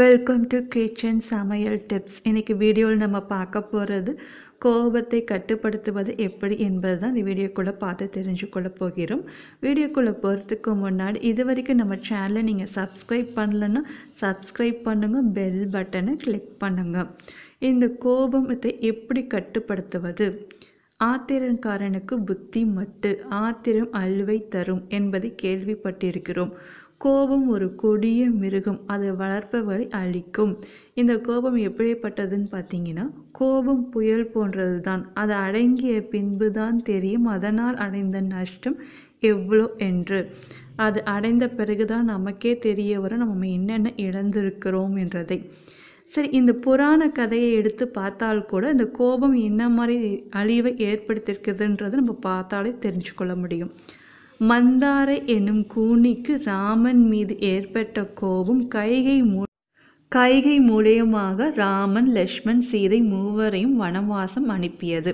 welcome to kitchen சமையல் tips இன்றைக்கி வீடியோவில் நம்ம பார்க்க போகிறது கோபத்தை கட்டுப்படுத்துவது எப்படி என்பது தான் இந்த வீடியோக்குள்ளே பார்த்து தெரிஞ்சுக்கொள்ள போகிறோம் வீடியோக்குள்ளே போகிறதுக்கு முன்னாடி இது வரைக்கும் நம்ம சேனலை நீங்கள் சப்ஸ்கிரைப் பண்ணலன்னா சப்ஸ்கிரைப் பண்ணுங்கள் பெல் பட்டனை கிளிக் பண்ணுங்கள் இந்த கோபத்தை எப்படி கட்டுப்படுத்துவது ஆத்திரக்காரனுக்கு புத்தி மட்டு ஆத்திரம் அழுவை தரும் என்பதை கேள்விப்பட்டிருக்கிறோம் கோபம் ஒரு கொடிய மிருகம் அது வளர்ப்பவரை அழிக்கும் இந்த கோபம் எப்படிப்பட்டதுன்னு பார்த்தீங்கன்னா கோபம் புயல் போன்றது தான் அது அடங்கிய பின்பு தான் தெரியும் அதனால் அடைந்த நஷ்டம் எவ்வளோ என்று அது அடைந்த பிறகுதான் நமக்கே தெரிய வரும் நம்ம என்னென்ன இழந்திருக்கிறோம் என்றதை சரி இந்த புராண கதையை எடுத்து பார்த்தால் கூட இந்த கோபம் என்ன மாதிரி அழிவை ஏற்படுத்தியிருக்குதுன்றதை நம்ம பார்த்தாலே தெரிஞ்சு கொள்ள முடியும் மந்தாரை எனும் கூனிக்கு ராமன் மீது ஏற்பட்ட கோபம் கைகை மூ கைகை மூடயமாக ராமன் லக்ஷ்மண் சீதை மூவரையும் வனவாசம் அனுப்பியது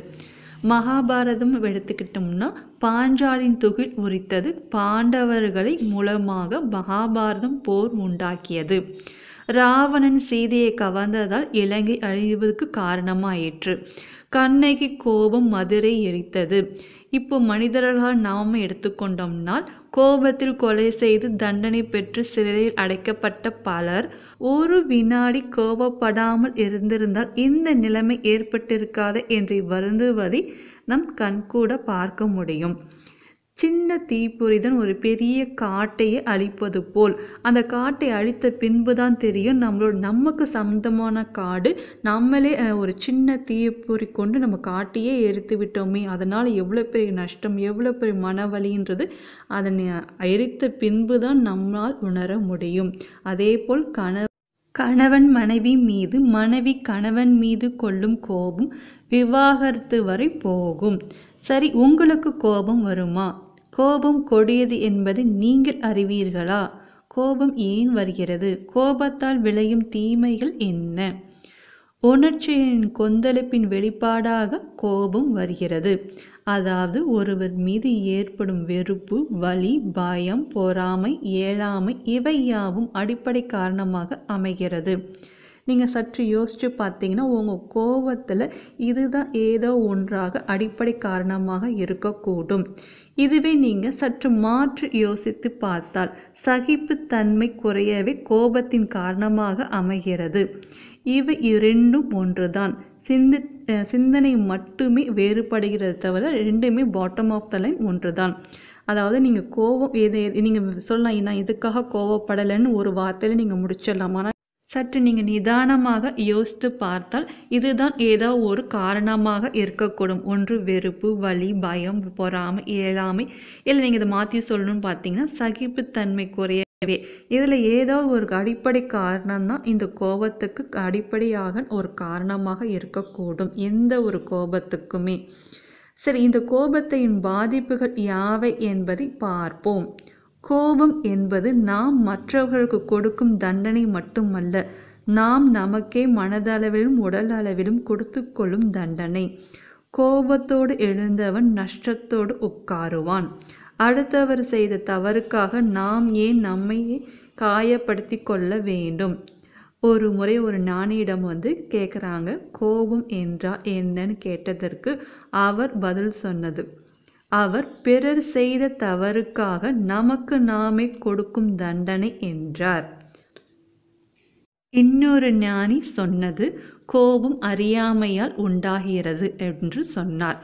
மகாபாரதம் எடுத்துக்கிட்டோம்னா பாஞ்சாலின் தொகில் உரித்தது பாண்டவர்களை மூலமாக மகாபாரதம் போர் உண்டாக்கியது ராவணன் சீதையை கவர்ந்ததால் இலங்கை அழிவதற்கு காரணமாயிற்று கண்ணகி கோபம் மதுரை எரித்தது இப்போ மனிதர்களால் நாம் எடுத்துக்கொண்டோம்னால் கோபத்தில் கொலை செய்து தண்டனை பெற்று சிறையில் அடைக்கப்பட்ட பலர் ஒரு வினாடி கோபப்படாமல் இருந்திருந்தால் இந்த நிலைமை ஏற்பட்டிருக்காது என்று வருந்துவதை நம் கண்கூட பார்க்க முடியும் சின்ன தீப்பொறிதான் ஒரு பெரிய காட்டையை அழிப்பது போல் அந்த காட்டை அழித்த பின்பு தான் தெரியும் நம்மளோட நமக்கு சொந்தமான காடு நம்மளே ஒரு சின்ன தீப்பொறி கொண்டு நம்ம காட்டையே எரித்து விட்டோமே அதனால் எவ்வளோ பெரிய நஷ்டம் எவ்வளோ பெரிய மனவழின்றது அதனை எரித்த பின்பு தான் நம்மால் உணர முடியும் அதே போல் கண கணவன் மனைவி மீது மனைவி கணவன் மீது கொள்ளும் கோபம் விவாகரத்து வரை போகும் சரி உங்களுக்கு கோபம் வருமா கோபம் கொடியது என்பதை நீங்கள் அறிவீர்களா கோபம் ஏன் வருகிறது கோபத்தால் விளையும் தீமைகள் என்ன உணர்ச்சியின் கொந்தளிப்பின் வெளிப்பாடாக கோபம் வருகிறது அதாவது ஒருவர் மீது ஏற்படும் வெறுப்பு வலி பயம் பொறாமை ஏழாமை இவை யாவும் அடிப்படை காரணமாக அமைகிறது நீங்கள் சற்று யோசித்து பார்த்தீங்கன்னா உங்கள் கோபத்தில் இதுதான் ஏதோ ஒன்றாக அடிப்படை காரணமாக இருக்கக்கூடும் இதுவே நீங்கள் சற்று மாற்று யோசித்து பார்த்தால் சகிப்புத்தன்மை குறையவே கோபத்தின் காரணமாக அமைகிறது இவை இரண்டும் ஒன்றுதான் சிந்தி சிந்தனை மட்டுமே வேறுபடுகிறது தவிர ரெண்டுமே பாட்டம் ஆஃப் த லைன் ஒன்று தான் அதாவது நீங்கள் கோபம் எது நீங்கள் சொல்லலாம் நான் இதுக்காக கோவப்படலைன்னு ஒரு வார்த்தையில் நீங்கள் முடிச்சிடலாம் ஆனால் சற்று நீங்கள் நிதானமாக யோசித்து பார்த்தால் இதுதான் ஏதோ ஒரு காரணமாக இருக்கக்கூடும் ஒன்று வெறுப்பு வலி பயம் பொறாமை இயலாமை இல்லை நீங்கள் இதை மாற்றி சொல்லணும்னு பார்த்தீங்கன்னா சகிப்புத்தன்மை குறையவே இதில் ஏதோ ஒரு அடிப்படை காரணம்தான் இந்த கோபத்துக்கு அடிப்படையாக ஒரு காரணமாக இருக்கக்கூடும் எந்த ஒரு கோபத்துக்குமே சரி இந்த கோபத்தையின் பாதிப்புகள் யாவை என்பதை பார்ப்போம் கோபம் என்பது நாம் மற்றவர்களுக்கு கொடுக்கும் தண்டனை மட்டுமல்ல நாம் நமக்கே மனதளவிலும் உடல் அளவிலும் கொடுத்து கொள்ளும் தண்டனை கோபத்தோடு எழுந்தவன் நஷ்டத்தோடு உட்காருவான் அடுத்தவர் செய்த தவறுக்காக நாம் ஏன் நம்மையே காயப்படுத்தி கொள்ள வேண்டும் ஒரு முறை ஒரு ஞானியிடம் வந்து கேட்குறாங்க கோபம் என்றால் என்னன்னு கேட்டதற்கு அவர் பதில் சொன்னது அவர் பிறர் செய்த தவறுக்காக நமக்கு நாமே கொடுக்கும் தண்டனை என்றார் இன்னொரு ஞானி சொன்னது கோபம் அறியாமையால் உண்டாகிறது என்று சொன்னார்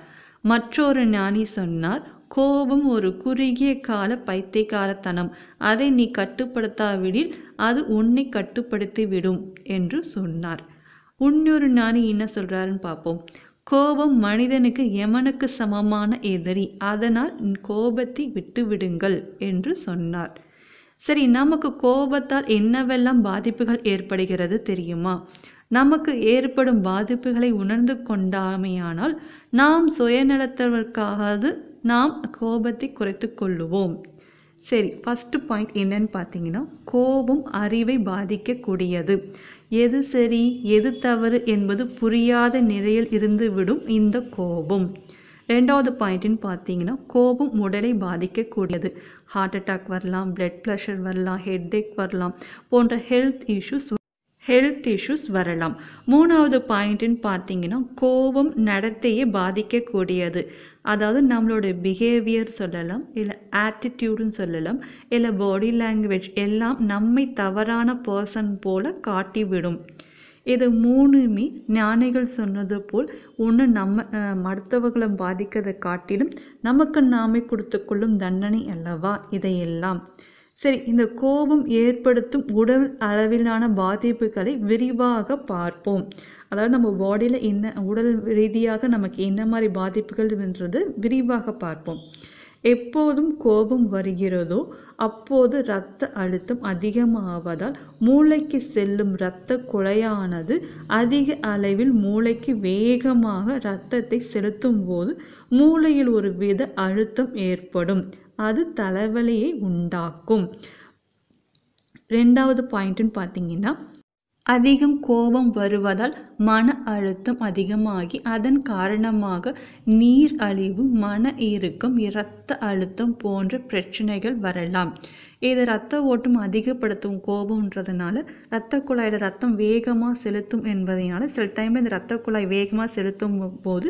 மற்றொரு ஞானி சொன்னார் கோபம் ஒரு குறுகிய கால பைத்தியக்காரத்தனம் அதை நீ கட்டுப்படுத்தாவிடில் அது உன்னை கட்டுப்படுத்தி விடும் என்று சொன்னார் இன்னொரு ஞானி என்ன சொல்கிறாருன்னு பார்ப்போம் கோபம் மனிதனுக்கு யமனுக்கு சமமான எதிரி அதனால் கோபத்தை விட்டுவிடுங்கள் என்று சொன்னார் சரி நமக்கு கோபத்தால் என்னவெல்லாம் பாதிப்புகள் ஏற்படுகிறது தெரியுமா நமக்கு ஏற்படும் பாதிப்புகளை உணர்ந்து கொண்டாமையானால் நாம் சுயநலத்திற்காக நாம் கோபத்தை குறைத்து கொள்ளுவோம் சரி ஃபஸ்ட்டு பாயிண்ட் என்னன்னு பார்த்தீங்கன்னா கோபம் அறிவை பாதிக்கக்கூடியது எது சரி எது தவறு என்பது புரியாத நிலையில் இருந்துவிடும் இந்த கோபம் ரெண்டாவது பாயிண்ட்டுன்னு பார்த்தீங்கன்னா கோபம் உடலை பாதிக்கக்கூடியது ஹார்ட் அட்டாக் வரலாம் பிளட் ப்ரெஷர் வரலாம் ஹெட் ஏக் வரலாம் போன்ற ஹெல்த் இஷ்யூஸ் ஹெல்த் இஷ்யூஸ் வரலாம் மூணாவது பாயிண்ட்டுன்னு பார்த்தீங்கன்னா கோபம் நடத்தையே பாதிக்கக்கூடியது அதாவது நம்மளோட பிஹேவியர் சொல்லலாம் இல்லை ஆட்டிடியூடுன்னு சொல்லலாம் இல்லை பாடி லாங்குவேஜ் எல்லாம் நம்மை தவறான பர்சன் போல் காட்டிவிடும் இது மூணுமே ஞானிகள் சொன்னது போல் ஒன்று நம்ம மருத்துவர்களை பாதிக்கிறதை காட்டிலும் நமக்கு நாமே கொடுத்துக்கொள்ளும் தண்டனை அல்லவா இதையெல்லாம் சரி இந்த கோபம் ஏற்படுத்தும் உடல் அளவிலான பாதிப்புகளை விரிவாக பார்ப்போம் அதாவது நம்ம பாடியில் என்ன உடல் ரீதியாக நமக்கு என்ன மாதிரி என்றது விரிவாக பார்ப்போம் எப்போதும் கோபம் வருகிறதோ அப்போது இரத்த அழுத்தம் அதிகமாவதால் மூளைக்கு செல்லும் இரத்த குழையானது அதிக அளவில் மூளைக்கு வேகமாக இரத்தத்தை செலுத்தும் போது மூளையில் ஒரு வித அழுத்தம் ஏற்படும் அது தலைவலியை உண்டாக்கும் ரெண்டாவது பாயிண்ட்டுன்னு பார்த்தீங்கன்னா அதிகம் கோபம் வருவதால் மன அழுத்தம் அதிகமாகி அதன் காரணமாக நீர் அழிவு மன இறுக்கம் இரத்த அழுத்தம் போன்ற பிரச்சனைகள் வரலாம் இது இரத்த ஓட்டம் அதிகப்படுத்தும் கோபம்ன்றதுனால இரத்த குழாயில் ரத்தம் வேகமாக செலுத்தும் என்பதனால சில டைமில் இந்த இரத்த குழாய் வேகமாக செலுத்தும் போது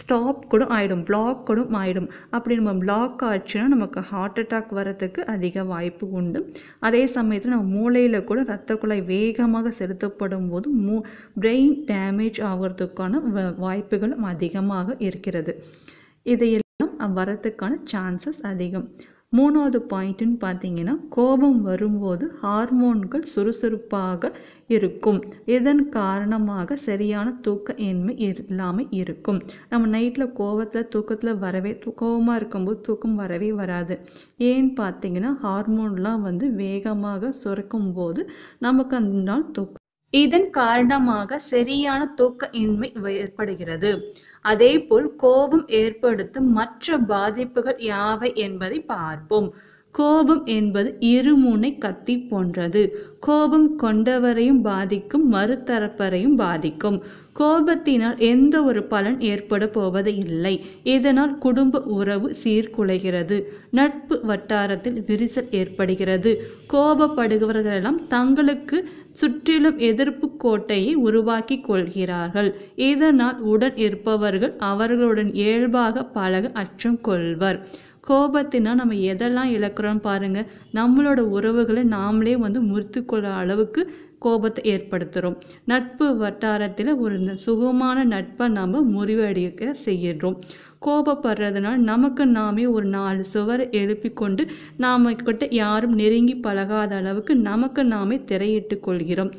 ஸ்டாப் கூட ஆகிடும் பிளாக் கூட ஆகிடும் அப்படி நம்ம பிளாக் ஆச்சுன்னா நமக்கு ஹார்ட் அட்டாக் வரத்துக்கு அதிக வாய்ப்பு உண்டு அதே சமயத்தில் நம்ம மூளையில் கூட இரத்த குழாய் வேகமாக செலுத்தும் செலுத்தப்படும் போது மூ பிரெயின் டேமேஜ் ஆகிறதுக்கான வாய்ப்புகளும் அதிகமாக இருக்கிறது இதையெல்லாம் வரத்துக்கான சான்சஸ் அதிகம் மூணாவது பாயிண்ட்டுன்னு பார்த்தீங்கன்னா கோபம் வரும்போது ஹார்மோன்கள் சுறுசுறுப்பாக இருக்கும் இதன் காரணமாக சரியான தூக்க இன்மை இல்லாமல் இருக்கும் நம்ம நைட்டில் கோபத்தில் தூக்கத்தில் வரவே கோபமாக இருக்கும்போது தூக்கம் வரவே வராது ஏன்னு பார்த்தீங்கன்னா ஹார்மோன்லாம் வந்து வேகமாக சுரக்கும் போது நமக்கு அந்த நாள் தூக்கம் இதன் காரணமாக சரியான தூக்க இன்மை ஏற்படுகிறது அதே போல் கோபம் ஏற்படுத்தும் மற்ற பாதிப்புகள் யாவை என்பதை பார்ப்போம் கோபம் என்பது இருமுனை கத்தி போன்றது கோபம் கொண்டவரையும் பாதிக்கும் மறுதரப்பரையும் பாதிக்கும் கோபத்தினால் எந்த ஒரு பலன் ஏற்பட போவது இல்லை இதனால் குடும்ப உறவு சீர்குலைகிறது நட்பு வட்டாரத்தில் விரிசல் ஏற்படுகிறது கோபப்படுகிறவர்களெல்லாம் தங்களுக்கு சுற்றிலும் எதிர்ப்பு கோட்டையை உருவாக்கி கொள்கிறார்கள் இதனால் உடன் இருப்பவர்கள் அவர்களுடன் இயல்பாக பழக அச்சம் கொள்வர் கோபத்தினால் நம்ம எதெல்லாம் இழக்கிறோம் பாருங்க நம்மளோட உறவுகளை நாமளே வந்து முறித்து கொள்ள அளவுக்கு கோபத்தை ஏற்படுத்துகிறோம் நட்பு வட்டாரத்தில் ஒரு சுகமான நட்பை நாம் முறிவடிக்க செய்கிறோம் கோபப்படுறதுனால் நமக்கு நாமே ஒரு நாலு சுவர் எழுப்பி கொண்டு நாம கிட்ட யாரும் நெருங்கி பழகாத அளவுக்கு நமக்கு நாமே திரையிட்டு கொள்கிறோம்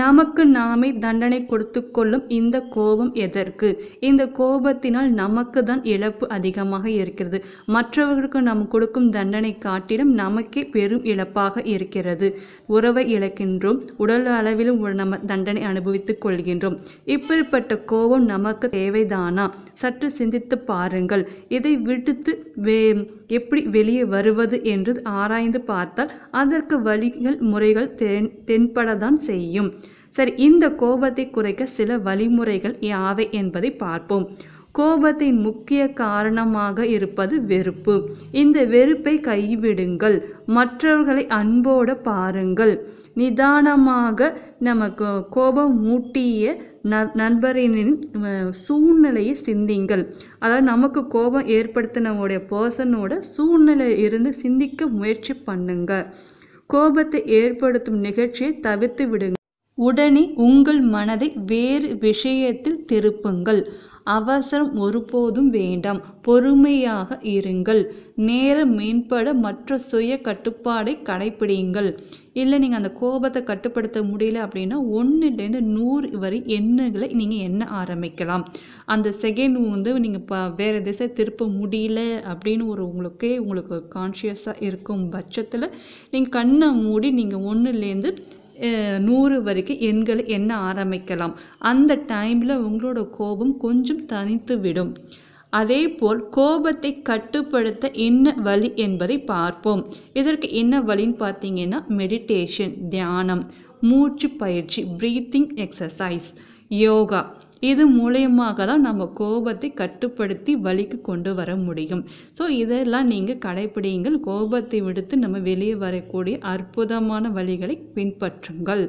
நமக்கு நாமே தண்டனை கொடுத்து கொள்ளும் இந்த கோபம் எதற்கு இந்த கோபத்தினால் நமக்கு தான் இழப்பு அதிகமாக இருக்கிறது மற்றவர்களுக்கு நாம் கொடுக்கும் தண்டனை காட்டிலும் நமக்கே பெரும் இழப்பாக இருக்கிறது உறவை இழக்கின்றோம் உடல் அளவிலும் நம்ம தண்டனை அனுபவித்துக் கொள்கின்றோம் இப்படிப்பட்ட கோபம் நமக்கு தேவைதானா சற்று சிந்தித்து பாருங்கள் இதை விடுத்து வே எப்படி வெளியே வருவது என்று ஆராய்ந்து பார்த்தால் அதற்கு வழிகள் முறைகள் தென் தென்படத்தான் செய்யும் சரி இந்த கோபத்தை குறைக்க சில வழிமுறைகள் யாவை என்பதை பார்ப்போம் கோபத்தின் முக்கிய காரணமாக இருப்பது வெறுப்பு இந்த வெறுப்பை கைவிடுங்கள் மற்றவர்களை அன்போடு பாருங்கள் நிதானமாக நமக்கு கோபம் மூட்டிய ந நண்பரின் சூழ்நிலையை சிந்திங்கள் அதாவது நமக்கு கோபம் ஏற்படுத்தினவுடைய பர்சனோட சூழ்நிலை இருந்து சிந்திக்க முயற்சி பண்ணுங்க கோபத்தை ஏற்படுத்தும் நிகழ்ச்சியை தவிர்த்து விடுங்கள் உடனே உங்கள் மனதை வேறு விஷயத்தில் திருப்புங்கள் அவசரம் ஒருபோதும் வேண்டாம் பொறுமையாக இருங்கள் நேரம் மேம்பட மற்ற சுய கட்டுப்பாடை கடைப்பிடிங்கள் இல்லை நீங்கள் அந்த கோபத்தை கட்டுப்படுத்த முடியல அப்படின்னா ஒன்றுலேருந்து நூறு வரை எண்ணுகளை நீங்கள் எண்ண ஆரம்பிக்கலாம் அந்த செகண்ட் வந்து நீங்கள் ப வேறு திசை திருப்ப முடியல அப்படின்னு ஒரு உங்களுக்கே உங்களுக்கு கான்ஷியஸாக இருக்கும் பட்சத்தில் நீங்கள் கண்ணை மூடி நீங்கள் ஒன்றுலேருந்து நூறு வரைக்கும் எண்கள் எண்ண ஆரம்பிக்கலாம் அந்த டைமில் உங்களோட கோபம் கொஞ்சம் தனித்து விடும் அதேபோல் கோபத்தை கட்டுப்படுத்த என்ன வழி என்பதை பார்ப்போம் இதற்கு என்ன வழின்னு பார்த்தீங்கன்னா மெடிடேஷன் தியானம் மூச்சு பயிற்சி ப்ரீத்திங் எக்ஸசைஸ் யோகா இது மூலியமாக தான் நம்ம கோபத்தை கட்டுப்படுத்தி வழிக்கு கொண்டு வர முடியும் ஸோ இதெல்லாம் நீங்கள் கடைப்பிடிங்கள் கோபத்தை விடுத்து நம்ம வெளியே வரக்கூடிய அற்புதமான வழிகளை பின்பற்றுங்கள்